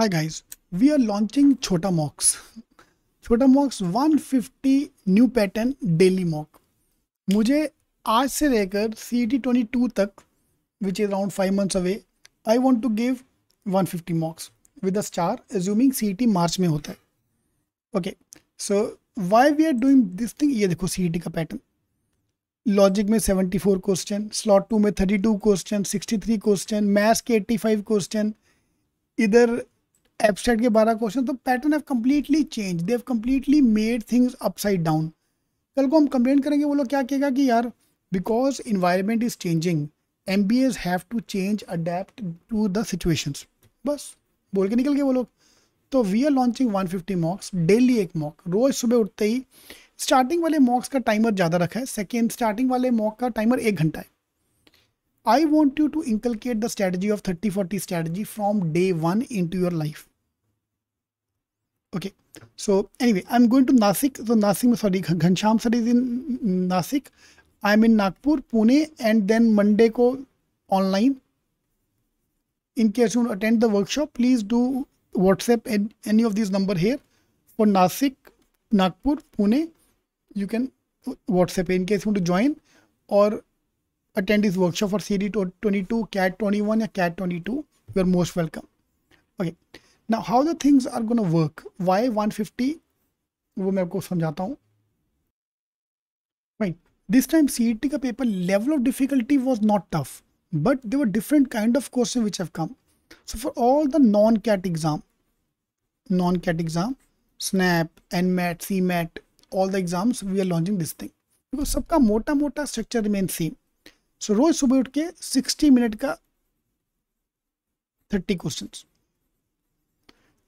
Hi guys we are launching छोटा mocks छोटा mocks 150 new pattern daily mock मुझे आज से लेकर सी टी ट्वेंटी टू तक which is around five months away I want to give 150 mocks with a start assuming C T March में होता है okay so why we are doing this thing ये देखो सी टी का pattern logic में 74 question slot two में 32 question 63 question maths के 85 question इधर एब्स्ट्रैक्ट के बारह क्वेश्चन तो pattern have completely change they have completely made things upside down कल को हम कंप्लेंट करेंगे वो लोग क्या कहेगा कि यार because environment is changing M B As have to change adapt to the situations बस बोल के निकल गए वो लोग तो we are launching one fifty mocks daily एक मॉक रोज़ सुबह उठते ही स्टार्टिंग वाले मॉक्स का टाइमर ज़्यादा रखा है सेकेंड स्टार्टिंग वाले मॉक का टाइमर एक घंटा है I want you to inculcate the strategy of thirty forty strategy from day one into your life Okay, so anyway, I'm going to Nasik. So Nasik, sorry, Ghanshyam sir is in Nasik. I'm in Nagpur, Pune, and then Monday ko online. In case you attend the workshop, please do WhatsApp at any of these number here. For Nasik, Nagpur, Pune, you can WhatsApp in case you want to join or attend this workshop for CD 22, CAT 21 or CAT 22. You are most welcome. Okay. ना how the things are gonna work why one fifty वो मैं आपको समझाता हूँ right this time C का paper level of difficulty was not tough but they were different kind of question which have come so for all the non CAT exam non CAT exam SNAP N MAT C MAT all the exams we are launching this thing because सबका मोटा मोटा structure remain same so रोज सुबह उठ के sixty minute का thirty question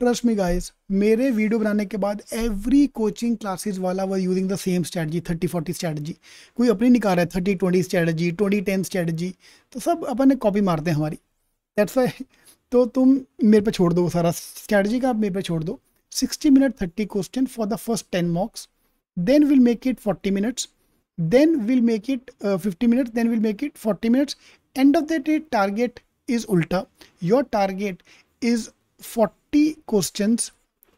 trust me guys मेरे video बनाने के बाद एवरी कोचिंग क्लासेस वाला were using the same strategy thirty forty strategy कोई अपनी निकाल रहा है thirty twenty strategy twenty ten strategy तो सब अपन कॉपी मारते हैं हमारी दैट्स वाई तो तुम मेरे पे छोड़ दो सारा स्ट्रैटी का आप मेरे पे छोड़ दो sixty minute thirty question for the first ten mocks then will make it forty minutes then will make it fifty minutes then will make it forty minutes end of the day target is उल्टा your target is 40 questions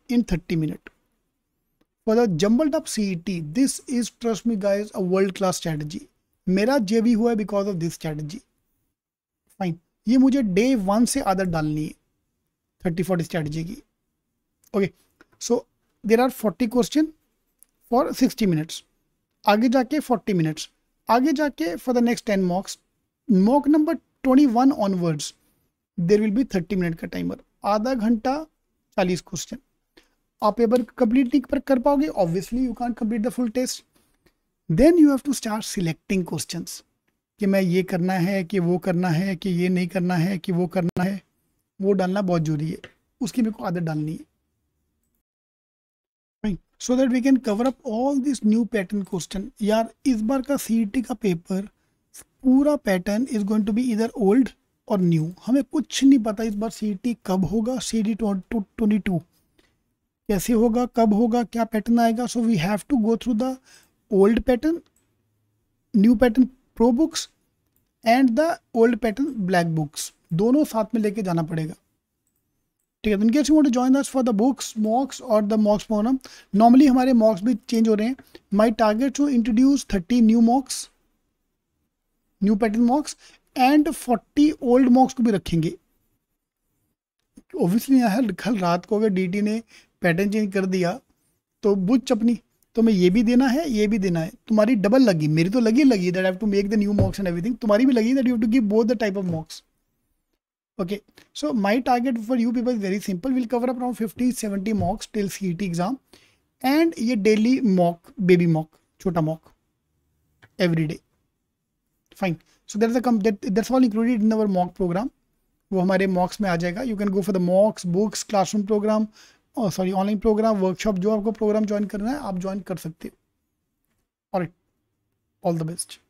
in 30 minutes. For the jumbled up CET, this is, trust me guys, a world-class strategy. मेरा जे भी हुआ है because of this strategy fine ये मुझे day one से आदत डालनी है थर्टी फोर्टी स्ट्रैटेजी की okay so there are forty question for sixty minutes आगे जाके फोर्टी मिनट्स आगे जाके for the next ten mocks mock number twenty one onwards there will be thirty minute का टाइमर आधा घंटा चालीस क्वेश्चन आप पेपर कंप्लीट नहीं कर पाओगे obviously you can complete the full test then you have to start selecting question कि मैं ये करना है कि वो करना है कि ये नहीं करना है कि वो करना है वो डालना बहुत जरूरी है उसकी मेरे को आदत डालनी है so that we can cover up all this new pattern question यार इस बार का सी e का पेपर पूरा pattern is going to be इधर ओल्ड और न्यू हमें कुछ नहीं पता इस बार सी कब होगा सी डी ट्वेंटी टू कैसे होगा कब होगा क्या पैटर्न आएगा so we have to go through the old pattern new pattern pro books and the old pattern black books दोनों साथ में लेके जाना पड़ेगा ठीक है तो in case you want to join this for the books mocks और द मॉक्स प्रोग्राम नॉर्मली हमारे मॉक्स भी चेंज हो रहे हैं my target to introduce thirty new mocks new pattern mocks and forty old mocks को भी रखेंगे ऑब्वियसली यहाँ कल रात को अगर डीटी ने पैटर्न चेंज कर दिया तो बुझ चपनी तो मैं ये भी देना है ये भी देना है तुम्हारी डबल लगी मेरी तो लगी लगी that have to make the new mocks and everything तुम्हारी भी लगी that you to give both the type of mocks okay so my target for you people very simple will cover up around fifty seventy mocks till C T exam and ये daily mock baby mock छोटा mock every day fine so that that that's all included in our mock program वो हमारे mocks में आ जाएगा you can go for the mocks books classroom program sorry online program workshop जो आपको programme join करना है आप ज्वाइन कर सकते हो ऑल द बेस्ट